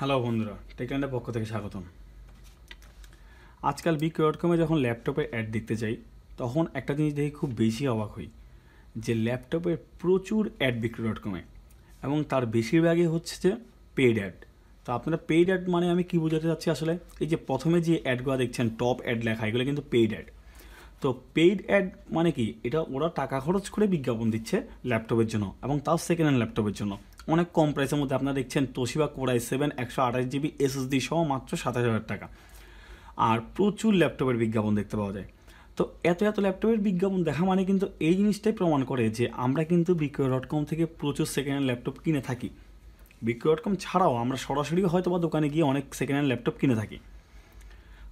hello বন্ধুরা টেকল্যান্ডের পক্ষ থেকে স্বাগতম আজকাল বিক ডট কমে যখন ল্যাপটপের অ্যাড দেখতে যাই তখন একটা জিনিস দেখে খুব বেশি অবাক হই যে ল্যাপটপের প্রচুর অ্যাড বিক্রি ডট কমে এবং তার বেশিরভাগই হচ্ছে যে পেড অ্যাড তো আপনারা পেইড অ্যাড মানে আমি কী বোঝাতে চাচ্ছি আসলে এই যে প্রথমে যে অ্যাডগুলো দেখছেন টপ অ্যাড লেখা এগুলো কিন্তু পেইড অ্যাড তো পেইড অ্যাড মানে কি এটা ওরা টাকা খরচ করে বিজ্ঞাপন দিচ্ছে ল্যাপটপের জন্য এবং তাও সেকেন্ড হ্যান্ড ল্যাপটপের জন্য অনেক কম প্রাইসের মধ্যে আপনারা দেখছেন তোশিবা কোরাই সেভেন একশো আঠাশ জিবি এসএসডি সহ মাত্র সাতাশ হাজার টাকা আর প্রচুর ল্যাপটপের বিজ্ঞাপন দেখতে পাওয়া যায় তো এত এত ল্যাপটপের বিজ্ঞাপন দেখা মানে কিন্তু এই জিনিসটাই প্রমাণ করে যে আমরা কিন্তু বিক্রয় ডট কম থেকে প্রচুর সেকেন্ড হ্যান্ড ল্যাপটপ কিনে থাকি বিক্রয় ডট কম ছাড়াও আমরা সরাসরি হয়তো বা দোকানে গিয়ে অনেক সেকেন্ড হ্যান্ড ল্যাপটপ কিনে থাকি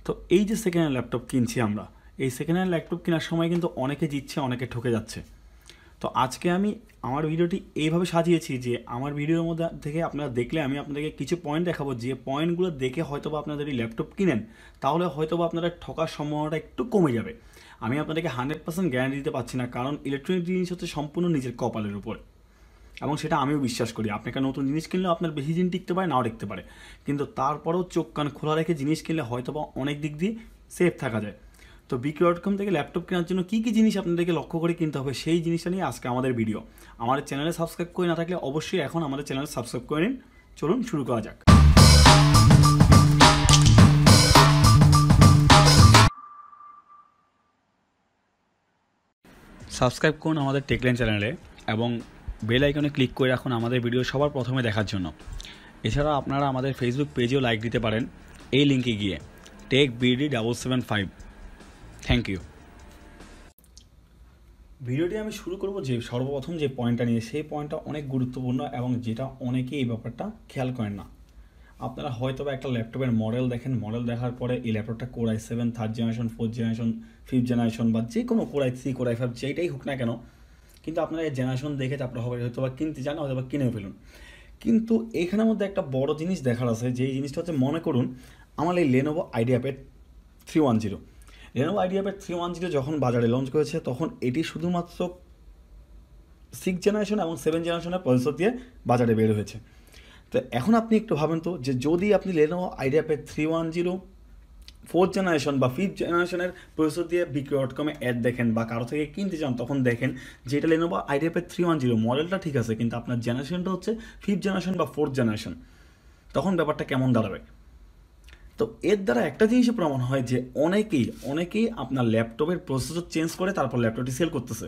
তো এই যে সেকেন্ড হ্যান্ড ল্যাপটপ কিনছি আমরা এই সেকেন্ড হ্যান্ড ল্যাপটপ কেনার সময় কিন্তু অনেকে জিতছে অনেকে ঠকে যাচ্ছে তো আজকে আমি আমার ভিডিওটি এইভাবে সাজিয়েছি যে আমার ভিডিওর মধ্যে থেকে আপনারা দেখলে আমি আপনাদেরকে কিছু পয়েন্ট দেখাবো যে পয়েন্টগুলো দেখে হয়তো বা আপনাদের এই ল্যাপটপ কিনেন তাহলে হয়তো বা আপনারা ঠকার সম্ভাবনাটা একটু কমে যাবে আমি আপনাদেরকে হান্ড্রেড পার্সেন্ট গ্যারান্টি দিতে পারছি না কারণ ইলেকট্রনিক জিনিস হচ্ছে সম্পূর্ণ নিজের কপালের উপরে এবং সেটা আমিও বিশ্বাস করি আপনাকে নতুন জিনিস কিনলে আপনার বেশি দিন টিকতে পারে নাও টিকতে পারে কিন্তু তারপরেও চোখ কান খোলা রেখে জিনিস কিনলে হয়তো বা অনেক দিক দিয়ে সেফ থাকা যায় তো বিক্রি ডট কম থেকে ল্যাপটপ কেনার জন্য কী কী জিনিস আপনাদেরকে লক্ষ্য করে কিনতে হবে সেই জিনিসটা নিয়ে আজকে আমাদের ভিডিও আমাদের চ্যানেলে সাবস্ক্রাইব করে না থাকলে অবশ্যই এখন আমাদের চ্যানেলে সাবস্ক্রাইব করে নিন চলুন শুরু করা যাক সাবস্ক্রাইব করুন আমাদের টেকলাইন চ্যানেলে এবং বেল আইকনে ক্লিক করে রাখুন আমাদের ভিডিও সবার প্রথমে দেখার জন্য এছাড়া আপনারা আমাদের ফেসবুক পেজেও লাইক দিতে পারেন এই লিঙ্কে গিয়ে tech BD double seven five thank you ভিডিওটি আমি শুরু করব যে সর্বপ্রথম যে পয়েন্টটা নিয়ে সেই পয়েন্টটা অনেক গুরুত্বপূর্ণ এবং যেটা অনেকেই এই ব্যাপারটা খেয়াল করেন না আপনারা হয়তো একটা ল্যাপটপের মডেল দেখেন মডেল দেখার পরে এই ল্যাপটপটা core i seven third generation fourth generation fifth generation বা যে কোনো কোরাই থ্রি কোরাই ফাইভ যেটাই হোক না কেন কিন্তু আপনারা এই জেনারেশন দেখে আপনারা হবে হয়তো বা কিনতে চান হয়তো বা কিনে ফেলুন কিন্তু এখানের মধ্যে একটা বড় জিনিস দেখার আছে যেই জিনিসটা হচ্ছে মনে করুন আমার এই Lenovo IdeaPad three one zero রেনো IdeaPad three one zero যখন বাজারে লঞ্চ করেছে তখন এটি শুধুমাত্র সিক্স জেনারেশন এবং সেভেন জেনারেশনের প্রসেসর দিয়ে বাজারে বের হয়েছে তো এখন আপনি একটু ভাবেন তো যে যদি আপনি Lenovo IdeaPad three one zero fourth generation বা ফিফথ জেনারেশনের প্রসেসর দিয়ে বিক্রি ডট কমে অ্যাড দেখেন বা কারো থেকে কিনতে চান তখন দেখেন যে এটা Lenovo IdeaPad three one zero মডেলটা ঠিক আছে কিন্তু আপনার জেনারেশনটা হচ্ছে ফিফথ জেনারেশন বা ফোর্থ জেনারেশন তখন ব্যাপারটা কেমন দাঁড়াবে তো এর দ্বারা একটা জিনিসই প্রমাণ হয় যে অনেকেই অনেকেই আপনার ল্যাপটপের প্রসেসর চেঞ্জ করে তারপর ল্যাপটপটি সেল করতেছে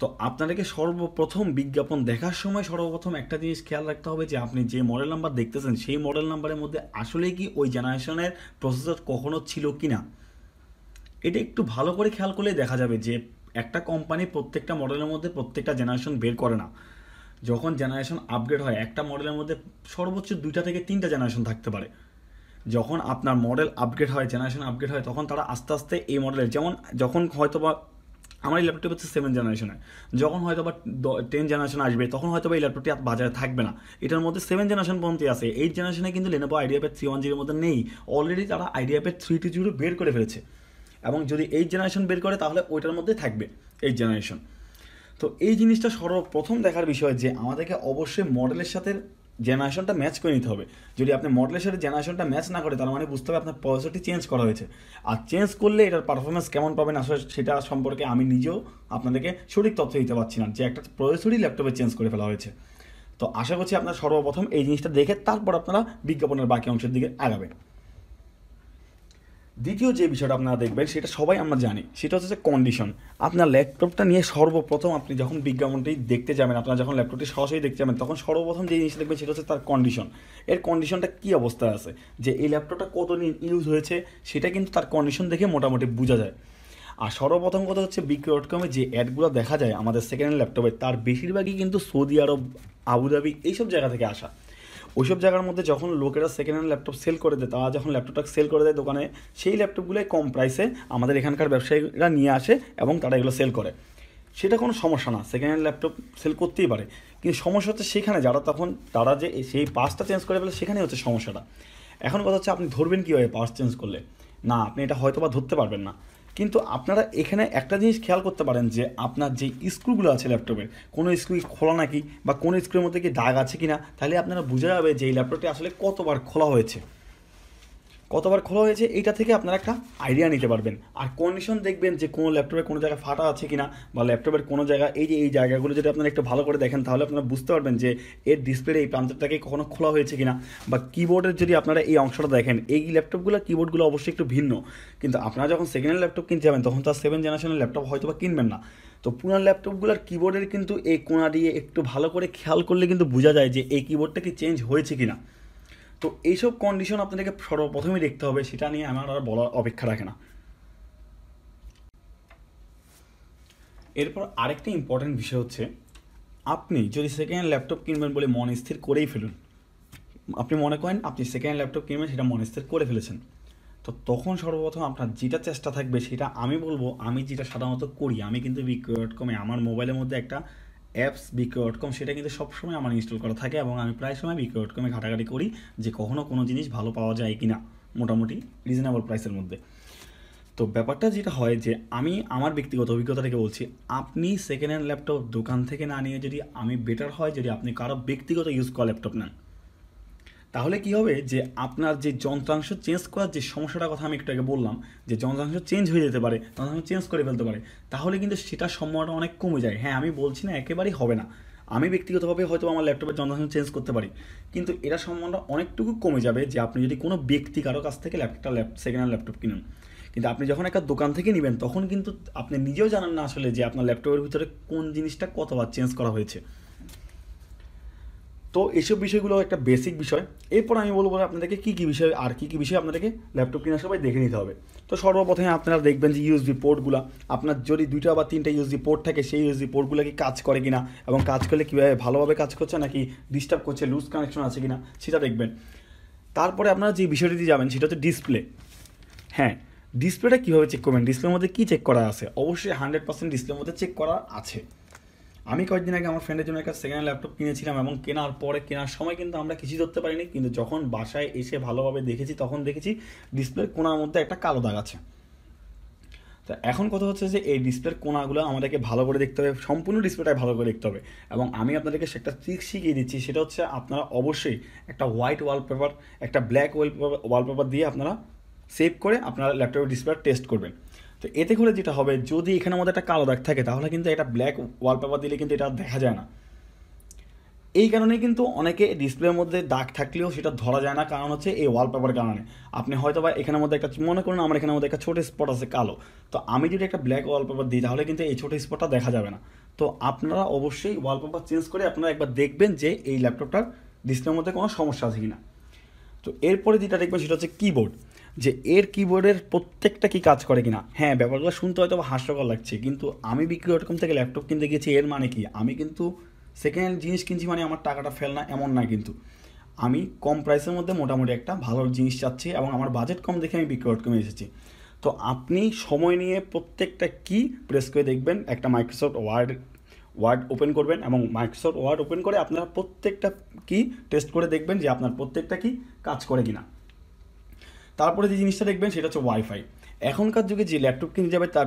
তো আপনাদেরকে সর্বপ্রথম বিজ্ঞাপন দেখার সময় সর্বপ্রথম একটা জিনিস খেয়াল রাখতে হবে যে আপনি যে মডেল নাম্বার দেখতেছেন সেই মডেল নাম্বারের মধ্যে আসলে কি ওই জেনারেশনের প্রসেসর কখনো ছিল কি না এটা একটু ভালো করে খেয়াল করলে দেখা যাবে যে একটা কোম্পানি প্রত্যেকটা মডেলের মধ্যে প্রত্যেকটা জেনারেশন বের করে না যখন জেনারেশন আপগ্রেড হয় একটা মডেলের মধ্যে সর্বোচ্চ দুইটা থেকে তিনটা জেনারেশন থাকতে পারে যখন আপনার মডেল আপগ্রেড হয় জেনারেশন আপগ্রেড হয় তখন তারা আস্তে আস্তে এই মডেলের যেমন যখন হয়তো বা আমার এই ল্যাপটপ হচ্ছে সেভেন জেনারেশনের যখন হয়তো বা টেন জেনারেশন আসবে তখন হয়তো বা এই ল্যাপটপটি আর বাজারে থাকবে না এটার মধ্যে সেভেন জেনারেশন পর্যন্ত আছে এইট জেনারেশনে কিন্তু Lenovo IdeaPad three one জিরোর মধ্যে নেই অলরেডি তারা IdeaPad three two zero বের করে ফেলেছে এবং যদি এইট জেনারেশন বের করে তাহলে ওইটার মধ্যে থাকবে এইট জেনারেশন তো এই জিনিসটা সর্বপ্রথম দেখার বিষয় যে আমাদেরকে অবশ্যই মডেলের সাথে জেনারেশনটা ম্যাচ করে নিতে হবে যদি আপনি মডেলের সাথে জেনারেশনটা ম্যাচ না করে তার মানে বুঝতে হবে আপনার প্রসেসরটি চেঞ্জ করা হয়েছে আর চেঞ্জ করলে এটার পারফরমেন্স কেমন পাবেন আসলে সেটা সম্পর্কে আমি নিজেও আপনাদেরকে সঠিক তথ্য দিতে পারছি না যে একটা প্রসেসরই ল্যাপটপে চেঞ্জ করে ফেলা হয়েছে তো আশা করছি আপনারা সর্বপ্রথম এই জিনিসটা দেখে তারপর আপনারা বিজ্ঞাপনের বাকি অংশের দিকে আগাবেন দ্বিতীয় যে বিষয়টা আপনারা দেখবেন সেটা সবাই আমরা জানি সেটা হচ্ছে কন্ডিশন আপনার ল্যাপটপটা নিয়ে সর্বপ্রথম আপনি যখন বিজ্ঞাপনটি দেখতে যাবেন আপনারা যখন ল্যাপটপটি সরাসরি দেখতে যাবেন তখন সর্বপ্রথম যে জিনিসটা দেখবেন সেটা হচ্ছে তার কন্ডিশন এর কন্ডিশনটা কী অবস্থায় আছে যে এই ল্যাপটপটা কতদিন ইউজ হয়েছে সেটা কিন্তু তার কন্ডিশন দেখে মোটামুটি বোঝা যায় আর সর্বপ্রথম কথা হচ্ছে বিক্রি ডট কমে যে অ্যাডগুলো দেখা যায় আমাদের সেকেন্ড হ্যান্ড ল্যাপটপে তার বেশিরভাগই কিন্তু সৌদি আরব আবুধাবি এইসব জায়গা থেকে আসা ওইসব জায়গার মধ্যে যখন লোকেরা সেকেন্ড হ্যান্ড ল্যাপটপ সেল করে দেয় তারা যখন ল্যাপটপটা সেল করে দেয় দোকানে সেই ল্যাপটপগুলোই কম প্রাইসে আমাদের এখানকার ব্যবসায়ীরা নিয়ে আসে এবং তারা এগুলো সেল করে সেটা কোনো সমস্যা না সেকেন্ড হ্যান্ড ল্যাপটপ সেল করতেই পারে কিন্তু সমস্যা হচ্ছে সেখানে যারা তখন তারা যে সেই পার্সটা চেঞ্জ করে ফেলে সেখানেই হচ্ছে সমস্যাটা এখন কথা হচ্ছে আপনি ধরবেন কীভাবে পার্স চেঞ্জ করলে না আপনি এটা হয়তো বা ধরতে পারবেন না কিন্তু আপনারা এখানে একটা জিনিস খেয়াল করতে পারেন যে আপনার যে স্ক্রুগুলো আছে ল্যাপটপের কোনো স্ক্রু খোলা নাকি বা কোনো স্ক্রুর মধ্যে কি দাগ আছে কি না তাহলে আপনারা বুঝে যাবে যে এই ল্যাপটপটি আসলে কতবার খোলা হয়েছে কতবার খোলা হয়েছে এইটা থেকে আপনারা একটা আইডিয়া নিতে পারবেন আর কন্ডিশন দেখবেন যে কোনো ল্যাপটপের কোনো জায়গায় ফাটা আছে কিনা বা ল্যাপটপের কোনো জায়গায় এই যে এই জায়গাগুলো যদি আপনারা একটু ভালো করে দেখেন তাহলে আপনারা বুঝতে পারবেন যে এর ডিসপ্লে এই প্রান্তটাকে কখনো খোলা হয়েছে কিনা বা কিবোর্ডের যদি আপনারা এই অংশটা দেখেন এই ল্যাপটপগুলো কিবোর্ডগুলো অবশ্যই একটু ভিন্ন কিন্তু আপনারা যখন সেকেন্ড হ্যান্ড ল্যাপটপ কিনতে যাবেন তখন তার সেভেন জেনারেশনের ল্যাপটপ হয়তো বা কিনবেন না তো পুরান ল্যাপটপগুলোর কিবোর্ডের কিন্তু এই কোনা দিয়ে একটু ভালো করে খেয়াল করলে কিন্তু বোঝা যায় যে এই কিবোর্ডটা কি চেঞ্জ হয়েছে কিনা তো এইসব কন্ডিশন আপনাদেরকে সর্বপ্রথমেই দেখতে হবে সেটা নিয়ে আমার আর বলার অপেক্ষা রাখে না এরপর আরেকটা ইম্পর্ট্যান্ট বিষয় হচ্ছে আপনি যদি সেকেন্ড হ্যান্ড ল্যাপটপ কিনবেন বলে মন স্থির করেই ফেলুন আপনি মনে করেন আপনি সেকেন্ড হ্যান্ড ল্যাপটপ কিনবেন সেটা মন স্থির করে ফেলেছেন তো তখন সর্বপ্রথম আপনার যেটা চেষ্টা থাকবে সেটা আমি বলবো আমি যেটা সাধারণত করি আমি কিন্তু বিক্রয় ডট কমে আমার মোবাইলের মধ্যে একটা অ্যাপস বিকে ডট কম সেটা কিন্তু সবসময় আমার ইনস্টল করা থাকে এবং আমি প্রায় সময় বিকে ডট কমে ঘাটাঘাটি করি যে কখনও কোনো জিনিস ভালো পাওয়া যায় কি না মোটামুটি রিজনেবল প্রাইসের মধ্যে তো ব্যাপারটা যেটা হয় যে আমি আমার ব্যক্তিগত অভিজ্ঞতা থেকে বলছি আপনি সেকেন্ড হ্যান্ড ল্যাপটপ দোকান থেকে না নিয়ে যদি আমি বেটার হয় যদি আপনি কারো ব্যক্তিগত ইউজ করা ল্যাপটপ নেন তাহলে কি হবে যে আপনার যে যন্ত্রাংশ চেঞ্জ করার যে সমস্যাটার কথা আমি একটু আগে বললাম যে যন্ত্রাংশ চেঞ্জ হয়ে যেতে পারে যন্ত্রাংশ চেঞ্জ করে ফেলতে পারে তাহলে কিন্তু সেটার সম্ভাবনা অনেক কমে যায় হ্যাঁ আমি বলছি না একেবারেই হবে না আমি ব্যক্তিগতভাবে হয়তো আমার ল্যাপটপের যন্ত্রাংশ চেঞ্জ করতে পারি কিন্তু এটা সম্ভাবনা অনেকটুকু কমে যাবে যে আপনি যদি কোনো ব্যক্তি কারো কাছ থেকে ল্যাপটপটা ল্যাপ সেকেন্ড হ্যান্ড ল্যাপটপ কিনুন কিন্তু আপনি যখন একটা দোকান থেকে নেবেন তখন কিন্তু আপনি নিজেও জানান না আসলে যে আপনার ল্যাপটপের ভিতরে কোন জিনিসটা কতবার চেঞ্জ করা হয়েছে তো এইসব বিষয়গুলো একটা বেসিক বিষয় এরপর আমি বলবো আপনাদেরকে কী কী বিষয় আর কী কী বিষয় আপনাদেরকে ল্যাপটপ কেনার সময় দেখে নিতে হবে তো সর্বপ্রথমে আপনারা দেখবেন যে ডি পোর্টগুলো আপনার যদি দুইটা বা তিনটা ডি পোর্ট থাকে সেই ডি পোর্টগুলো কি কাজ করে কি না এবং কাজ করলে কীভাবে ভালোভাবে কাজ করছে নাকি ডিস্টার্ব করছে লুজ কানেকশন আছে কি না সেটা দেখবেন তারপরে আপনারা যে বিষয়টিতে যাবেন সেটা হচ্ছে ডিসপ্লে হ্যাঁ ডিসপ্লেটা কীভাবে চেক করবেন ডিসপ্লের মধ্যে কী চেক করা আছে অবশ্যই হান্ড্রেড পার্সেন্ট ডিসপ্লের মধ্যে চেক করা আছে আমি কয়েকদিন আগে আমার ফ্রেন্ডের জন্য একটা সেকেন্ড ল্যাপটপ কিনেছিলাম এবং কেনার পরে কেনার সময় কিন্তু আমরা কিছুই ধরতে পারিনি কিন্তু যখন বাসায় এসে ভালোভাবে দেখেছি তখন দেখেছি ডিসপ্লের কোনার মধ্যে একটা কালো দাগ আছে তো এখন কথা হচ্ছে যে এই ডিসপ্লের কোনাগুলো আমাদেরকে ভালো করে দেখতে হবে সম্পূর্ণ ডিসপ্লেটাই ভালো করে দেখতে হবে এবং আমি আপনাদেরকে সেটা ট্রিক শিখিয়ে দিচ্ছি সেটা হচ্ছে আপনারা অবশ্যই একটা হোয়াইট ওয়ালপেপার একটা ব্ল্যাক ওয়ালপেপার ওয়ালপেপার দিয়ে আপনারা সেভ করে আপনারা ল্যাপটপের ডিসপ্লে টেস্ট করবেন তো এতে করে যেটা হবে যদি এখানে আমাদের একটা কালো দাগ থাকে তাহলে কিন্তু এটা ব্ল্যাক ওয়ালপেপার দিলে কিন্তু এটা দেখা যায় না এই কারণে কিন্তু অনেকে ডিসপ্লের মধ্যে দাগ থাকলেও সেটা ধরা যায় না কারণ হচ্ছে এই ওয়ালপেপার কারণে আপনি হয়তো বা এখানের মধ্যে একটা মনে করুন আমার এখানের মধ্যে একটা ছোটো স্পট আছে কালো তো আমি যদি একটা ব্ল্যাক ওয়ালপেপার দিই তাহলে কিন্তু এই ছোটো স্পটটা দেখা যাবে না তো আপনারা অবশ্যই ওয়ালপেপার চেঞ্জ করে আপনারা একবার দেখবেন যে এই ল্যাপটপটার ডিসপ্লের মধ্যে কোনো সমস্যা আছে কি না তো এরপরে যেটা দেখবেন সেটা হচ্ছে কিবোর্ড যে এর কিবোর্ডের প্রত্যেকটা কি কাজ করে কিনা হ্যাঁ ব্যাপারগুলো শুনতে হয়তো হাস্যকর লাগছে কিন্তু আমি বিক্রি ডট কম থেকে ল্যাপটপ কিনতে গেছি এর মানে কি আমি কিন্তু সেকেন্ড হ্যান্ড জিনিস কিনছি মানে আমার টাকাটা ফেল না এমন না কিন্তু আমি কম প্রাইসের মধ্যে মোটামুটি একটা ভালো জিনিস চাচ্ছি এবং আমার বাজেট কম দেখে আমি বিক্রি ডট কমে এসেছি তো আপনি সময় নিয়ে প্রত্যেকটা কি প্রেস করে দেখবেন একটা মাইক্রোসফট ওয়ার্ড ওয়ার্ড ওপেন করবেন এবং মাইক্রোসফট ওয়ার্ড ওপেন করে আপনারা প্রত্যেকটা কি টেস্ট করে দেখবেন যে আপনার প্রত্যেকটা কি কাজ করে কিনা তারপরে যে জিনিসটা দেখবেন সেটা হচ্ছে ওয়াইফাই এখনকার যুগে যে ল্যাপটপ কিনে যাবে তার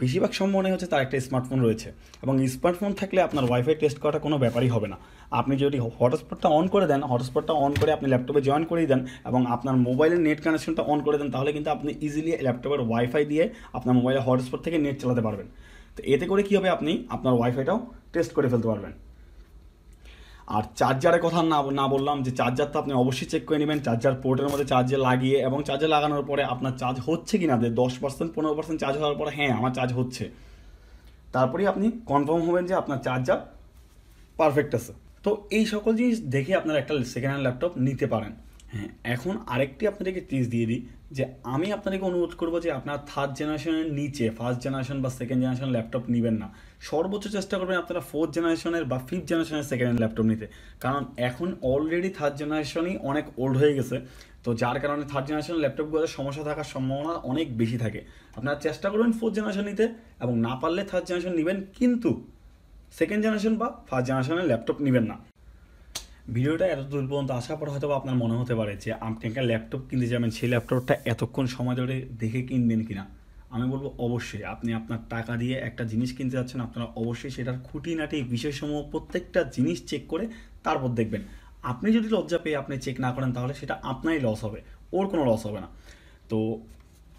বেশিরভাগ সম্ভাবনা হচ্ছে তার একটা স্মার্টফোন রয়েছে এবং স্মার্টফোন থাকলে আপনার ওয়াইফাই টেস্ট করাটা কোনো ব্যাপারই হবে না আপনি যদি হটস্পটটা অন করে দেন হটস্পটটা অন করে আপনি ল্যাপটপে জয়েন করে দেন এবং আপনার মোবাইলের নেট কানেকশনটা অন করে দেন তাহলে কিন্তু আপনি ইজিলি ল্যাপটপের ওয়াইফাই দিয়ে আপনার মোবাইলে হটস্পট থেকে নেট চালাতে পারবেন তো এতে করে কী হবে আপনি আপনার ওয়াইফাইটাও টেস্ট করে ফেলতে পারবেন আর চার্জারের কথা না না বললাম যে চার্জার তো আপনি অবশ্যই চেক করে নেবেন চার্জার পোর্টের মধ্যে চার্জার লাগিয়ে এবং চার্জার লাগানোর পরে আপনার চার্জ হচ্ছে কি না দশ পার্সেন্ট পনেরো পার্সেন্ট চার্জ হওয়ার পরে হ্যাঁ আমার চার্জ হচ্ছে তারপরেই আপনি কনফার্ম হবেন যে আপনার চার্জার পারফেক্ট আছে তো এই সকল জিনিস দেখে আপনারা একটা সেকেন্ড হ্যান্ড ল্যাপটপ নিতে পারেন হ্যাঁ এখন আরেকটি আপনাদেরকে টিপস দিয়ে দিই যে আমি আপনাদেরকে অনুরোধ করবো যে আপনার থার্ড জেনারেশনের নিচে ফার্স্ট জেনারেশন বা সেকেন্ড জেনারেশন ল্যাপটপ নেবেন না সর্বোচ্চ চেষ্টা করবেন আপনারা ফোর্থ জেনারেশনের বা ফিফথ জেনারেশনের সেকেন্ড হ্যান্ড ল্যাপটপ নিতে কারণ এখন অলরেডি থার্ড জেনারেশনই অনেক ওল্ড হয়ে গেছে তো যার কারণে থার্ড জেনারেশন ল্যাপটপগুলোতে সমস্যা থাকার সম্ভাবনা অনেক বেশি থাকে আপনারা চেষ্টা করবেন ফোর্থ জেনারেশন নিতে এবং না পারলে থার্ড জেনারেশন নেবেন কিন্তু সেকেন্ড জেনারেশন বা ফার্স্ট জেনারেশনের ল্যাপটপ নেবেন না ভিডিওটা এত দূর পর্যন্ত আসার পর হয়তো আপনার মনে হতে পারে যে আপনি একটা ল্যাপটপ কিনতে যাবেন সেই ল্যাপটপটা এতক্ষণ সময় ধরে দেখে কিনবেন কিনা আমি বলবো অবশ্যই আপনি আপনার টাকা দিয়ে একটা জিনিস কিনতে যাচ্ছেন আপনারা অবশ্যই সেটার খুঁটিনাটি বিষয়সমূহ প্রত্যেকটা জিনিস চেক করে তারপর দেখবেন আপনি যদি লজ্জা পেয়ে আপনি চেক না করেন তাহলে সেটা আপনারই লস হবে ওর কোনো লস হবে না তো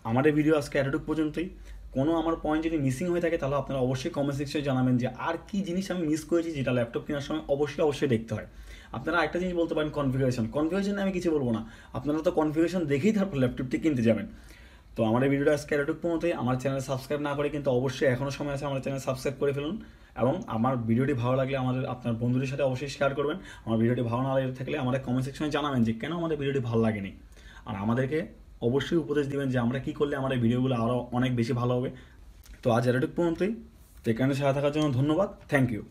আমাদের ভিডিও আজকে এতটুকু পর্যন্তই কোনো আমার পয়েন্ট যদি মিসিং হয়ে থাকে তাহলে আপনারা অবশ্যই কমেন্ট সেকশনে জানাবেন যে আর কি জিনিস আমি মিস করেছি যেটা ল্যাপটপ কেনার সময় অবশ্যই অবশ্যই দেখতে হয় আপনারা একটা জিনিস বলতে পারেন কনফিগারেশন কনফিগারেশনে আমি কিছু বলবো না আপনারা তো কনফিগারেশন দেখেই তারপর ল্যাপটপটি কিনতে যাবেন তো আমার এই ভিডিওটা আজকে এটুকু পর্যন্তই আমার চ্যানেল সাবস্ক্রাইব না করে কিন্তু অবশ্যই এখনও সময় আছে আমার চ্যানেল সাবস্ক্রাইব করে ফেলুন এবং আমার ভিডিওটি ভালো লাগলে আমাদের আপনার বন্ধুদের সাথে অবশ্যই শেয়ার করবেন আমার ভিডিওটি ভালো না লাগে থাকলে আমাদের কমেন্ট সেকশনে জানাবেন যে কেন আমাদের ভিডিওটি ভালো লাগেনি আর আমাদেরকে অবশ্যই উপদেশ দিবেন যে আমরা কি করলে আমার এই ভিডিওগুলো আরও অনেক বেশি ভালো হবে তো আজ এতটুকু পর্যন্তই তো এখানে সাথে থাকার জন্য ধন্যবাদ থ্যাংক ইউ